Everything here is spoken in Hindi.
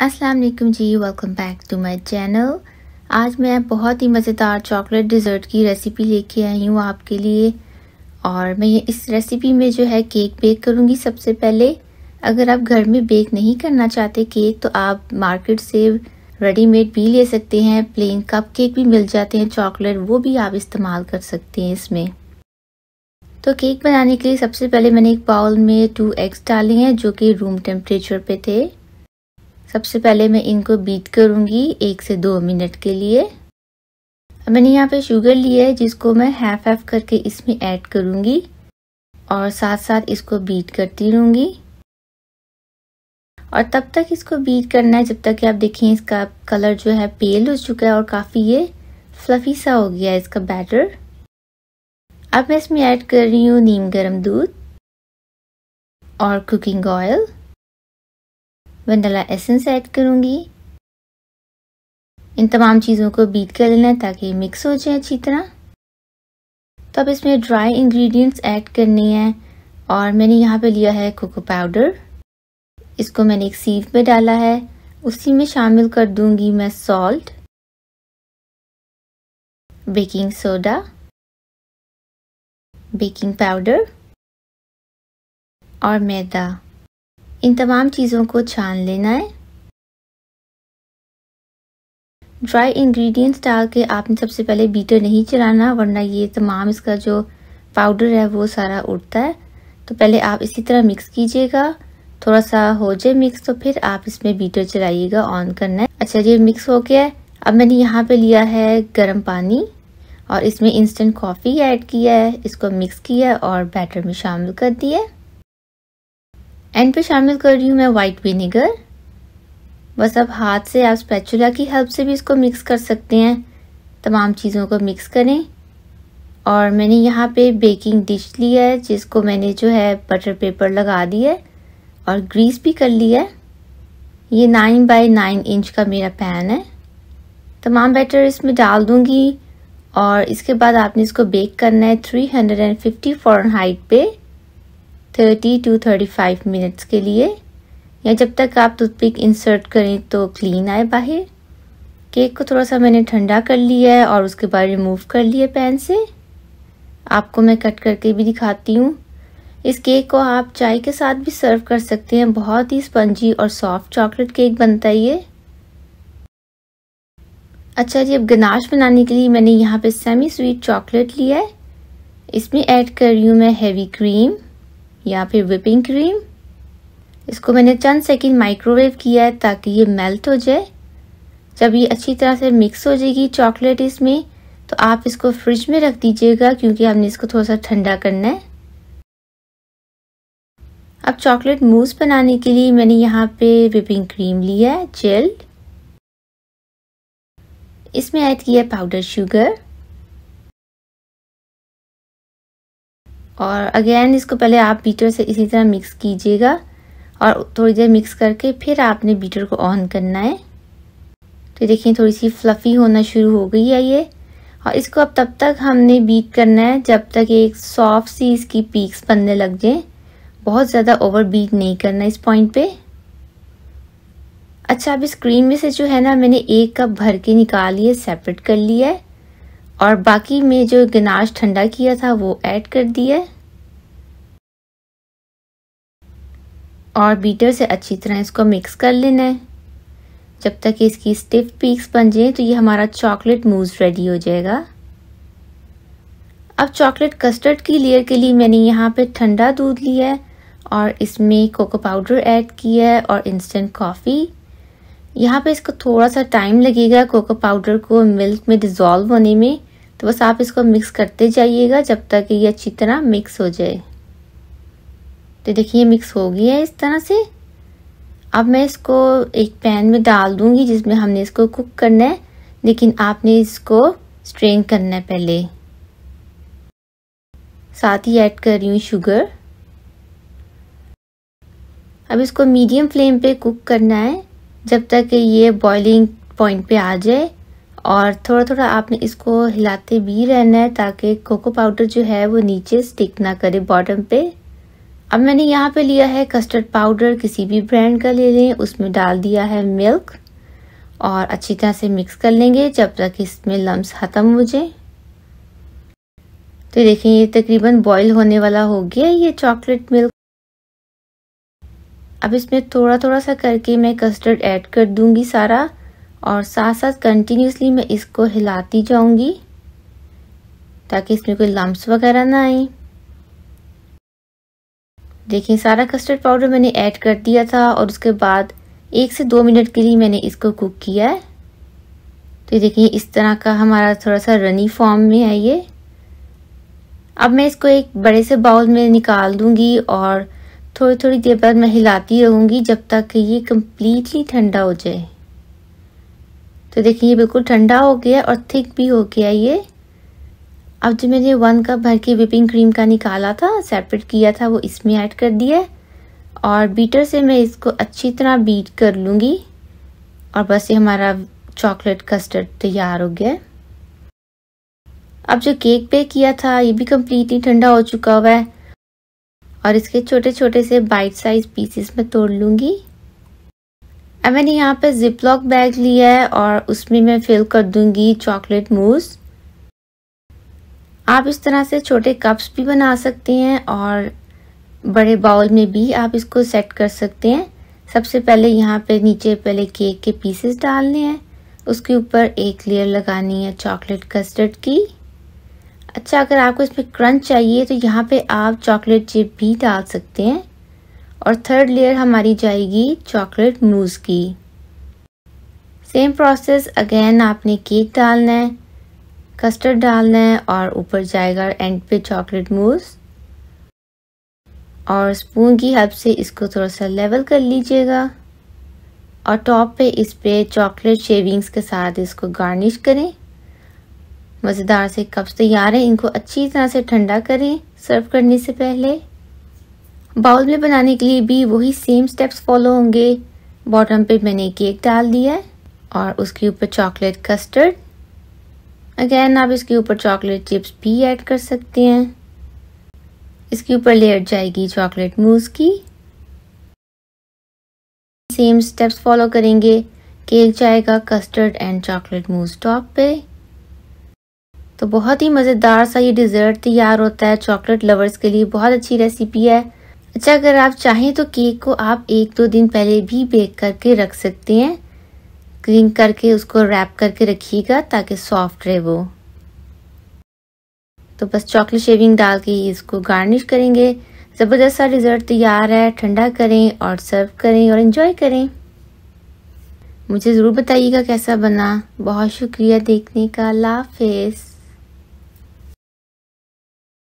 अस्सलाम वालेकुम जी welcome back to my channel आज मैं बहुत ही मज़ेदार चॉकलेट डिज़र्ट की रेसिपी लेके आई हूँ आपके लिए और मैं इस रेसिपी में जो है केक बेक करूँगी सबसे पहले अगर आप घर में बेक नहीं करना चाहते केक तो आप मार्केट से रेडीमेड भी ले सकते हैं प्लेन कप केक भी मिल जाते हैं चॉकलेट वो भी आप इस्तेमाल कर सकते हैं इसमें तो केक बनाने के लिए सबसे पहले मैंने एक बाउल में टू एग्स डाले हैं जो कि रूम टेम्परेचर पे थे सबसे पहले मैं इनको बीट करूंगी एक से दो मिनट के लिए मैंने यहाँ पे शुगर लिया है जिसको मैं हाफ हाफ करके इसमें ऐड करूंगी और साथ साथ इसको बीट करती रहूंगी और तब तक इसको बीट करना है जब तक कि आप देखें इसका कलर जो है पेल हो चुका है और काफ़ी ये फ्लफी सा हो गया है इसका बैटर अब मैं इसमें ऐड कर रही हूँ नीम गर्म दूध और cooking oil vanilla essence add करूँगी इन तमाम चीज़ों को बीट कर लेना ताकि मिक्स हो जाए अच्छी तरह तो अब इसमें ड्राई इंग्रेडिएंट्स ऐड करने हैं और मैंने यहाँ पे लिया है कोको पाउडर इसको मैंने एक सीव में डाला है उसी में शामिल कर दूंगी मैं salt baking soda baking powder और मैदा इन तमाम चीज़ों को छान लेना है ड्राई इंग्रेडिएंट्स डाल के आपने सबसे पहले बीटर नहीं चलाना वरना ये तमाम इसका जो पाउडर है वो सारा उड़ता है तो पहले आप इसी तरह मिक्स कीजिएगा थोड़ा सा हो जाए मिक्स तो फिर आप इसमें बीटर चलाइएगा ऑन करना है अच्छा ये मिक्स हो गया है अब मैंने यहाँ पे लिया है गर्म पानी और इसमें इंस्टेंट कॉफ़ी ऐड किया है इसको मिक्स किया और बैटर में शामिल कर दिया है एंड पे शामिल कर रही हूँ मैं वाइट विनेगर बस अब हाथ से आप स्पैचुला की हेल्प से भी इसको मिक्स कर सकते हैं तमाम चीज़ों को मिक्स करें और मैंने यहाँ पे बेकिंग डिश ली है जिसको मैंने जो है बटर पेपर लगा दिया है और ग्रीस भी कर लिया है ये नाइन बाय नाइन इंच का मेरा पैन है तमाम बैटर इसमें डाल दूँगी और इसके बाद आपने इसको बेक करना है three hundred and fifty fahrenheit पे thirty two thirty five minutes के लिए या जब तक आप टूथपिक इंसर्ट करें तो क्लीन आए बाहर केक को थोड़ा सा मैंने ठंडा कर लिया है और उसके बाद रिमूव कर लिया पैन से आपको मैं कट करके भी दिखाती हूँ इस केक को आप चाय के साथ भी सर्व कर सकते हैं बहुत ही स्पंजी और सॉफ्ट चॉकलेट केक बनता है ये अच्छा जी अब गनाश बनाने के लिए मैंने यहाँ पे सेमी स्वीट चॉकलेट लिया है इसमें ऐड कर रही हूँ मैं हैवी क्रीम या फिर whipping क्रीम इसको मैंने चंद सेकंड माइक्रोवेव किया है ताकि ये मेल्ट हो जाए जब ये अच्छी तरह से मिक्स हो जाएगी चॉकलेट इसमें तो आप इसको फ्रिज में रख दीजिएगा क्योंकि हमने इसको थोड़ा सा ठंडा करना है अब चॉकलेट मूस बनाने के लिए मैंने यहाँ पे विपिंग क्रीम लिया है जेल इसमें ऐड किया है पाउडर शुगर और अगेन इसको पहले आप बीटर से इसी तरह मिक्स कीजिएगा और थोड़ी देर मिक्स करके फिर आपने बीटर को ऑन करना है तो देखिए थोड़ी सी फ्लफ़ी होना शुरू हो गई है ये और इसको अब तब तक हमने बीट करना है जब तक एक सॉफ्ट सी इसकी पीक्स बनने लग जाए बहुत ज़्यादा ओवर बीट नहीं करना इस पॉइंट पे अच्छा अब इस क्रीम में से जो है ना मैंने एक कप भर के निकाल लिए सेपरेट कर लिया है और बाकी में जो गनाश ठंडा किया था वो ऐड कर दिया और बीटर से अच्छी तरह इसको मिक्स कर लेना है जब तक इसकी स्टिफ पीक्स बन जाए तो ये हमारा चॉकलेट मूज रेडी हो जाएगा अब चॉकलेट कस्टर्ड की लेयर के लिए मैंने यहाँ पे ठंडा दूध लिया है और इसमें कोको पाउडर ऐड किया है और इंस्टेंट कॉफ़ी यहाँ पे इसको थोड़ा सा टाइम लगेगा कोको पाउडर को मिल्क में डिज़ोल्व होने में तो बस आप इसको मिक्स करते जाइएगा जब तक ये अच्छी तरह मिक्स हो जाए तो देखिए मिक्स हो गई है इस तरह से अब मैं इसको एक पैन में डाल दूंगी जिसमें हमने इसको कुक करना है लेकिन आपने इसको स्ट्रेन करना है पहले साथ ही ऐड कर रही हूँ शुगर अब इसको मीडियम फ्लेम पे कुक करना है जब तक ये बॉइलिंग पॉइंट पे आ जाए और थोड़ा थोड़ा आपने इसको हिलाते भी रहना है ताकि कोको पाउडर जो है वो नीचे स्टिक ना करे बॉटम पे अब मैंने यहाँ पे लिया है कस्टर्ड पाउडर किसी भी ब्रांड का ले लें उसमें डाल दिया है मिल्क और अच्छी तरह से मिक्स कर लेंगे जब तक इसमें लम्स ख़त्म हो जाए तो देखें ये तकरीबन बॉईल होने वाला हो गया ये चॉकलेट मिल्क अब इसमें थोड़ा थोड़ा सा करके मैं कस्टर्ड ऐड कर दूंगी सारा और साथ साथ कंटिन्यूसली मैं इसको हिलाती जाऊंगी ताकि इसमें कोई लम्ब्स वगैरह ना आए देखिए सारा कस्टर्ड पाउडर मैंने ऐड कर दिया था और उसके बाद एक से दो मिनट के लिए मैंने इसको कुक किया है तो देखिए इस तरह का हमारा थोड़ा सा रनी फॉर्म में है ये अब मैं इसको एक बड़े से बाउल में निकाल दूंगी और थोड़ी थोड़ी देर बाद मैं हिलाती रहूँगी जब तक कि ये कम्प्लीटली ठंडा हो जाए तो देखिए ये बिल्कुल ठंडा हो गया और थिक भी हो गया ये अब जो मैंने वन कप भर के विपिंग क्रीम का निकाला था सेपरेट किया था वो इसमें ऐड कर दिया और बीटर से मैं इसको अच्छी तरह बीट कर लूँगी और बस ये हमारा चॉकलेट कस्टर्ड तैयार हो गया अब जो केक पे किया था ये भी कम्प्लीटली ठंडा हो चुका हुआ है और इसके छोटे छोटे से बाइट साइज पीसेस में तोड़ लूँगी अब मैंने यहाँ पे जिपलॉक बैग लिया है और उसमें मैं फिल कर दूंगी चॉकलेट मूस आप इस तरह से छोटे कप्स भी बना सकते हैं और बड़े बाउल में भी आप इसको सेट कर सकते हैं सबसे पहले यहाँ पे नीचे पहले केक के पीसेस डालने हैं उसके ऊपर एक लेयर लगानी है चॉकलेट कस्टर्ड की अच्छा अगर आपको इसमें क्रंच चाहिए तो यहाँ पे आप चॉकलेट चिप भी डाल सकते हैं और थर्ड लेयर हमारी जाएगी चॉकलेट मूज़ की सेम प्रोसेस अगेन आपने केक डालना है कस्टर्ड डालना है और ऊपर जाएगा एंड पे चॉकलेट मूज और स्पून की हेल्प से इसको थोड़ा सा लेवल कर लीजिएगा और टॉप पे इस पे चॉकलेट शेविंग्स के साथ इसको गार्निश करें मज़ेदार से कप्स तैयार हैं इनको अच्छी तरह से ठंडा करें सर्व करने से पहले बाउल में बनाने के लिए भी वही सेम स्टेप्स फॉलो होंगे बॉटम पे मैंने केक डाल दिया है और उसके ऊपर चॉकलेट कस्टर्ड अगेन आप इसके ऊपर चॉकलेट चिप्स भी ऐड कर सकते हैं इसके ऊपर लेयर जाएगी चॉकलेट मूस की सेम स्टेप्स फॉलो करेंगे केक जाएगा custard and chocolate mousse top पे तो बहुत ही मज़ेदार सा ये डिज़र्ट तैयार होता है चॉकलेट लवर्स के लिए बहुत अच्छी रेसिपी है अच्छा अगर आप चाहें तो केक को आप एक दो दिन पहले भी बेक करके रख सकते हैं क्रीम करके उसको रैप करके रखिएगा ताकि सॉफ्ट रहे वो तो बस चॉकलेट शेविंग डाल के इसको गार्निश करेंगे ज़बरदस्त सा डिज़र्ट तैयार है ठंडा करें और सर्व करें और इन्जॉय करें मुझे ज़रूर बताइएगा कैसा बना बहुत शुक्रिया देखने का अल्लाह हाफिज़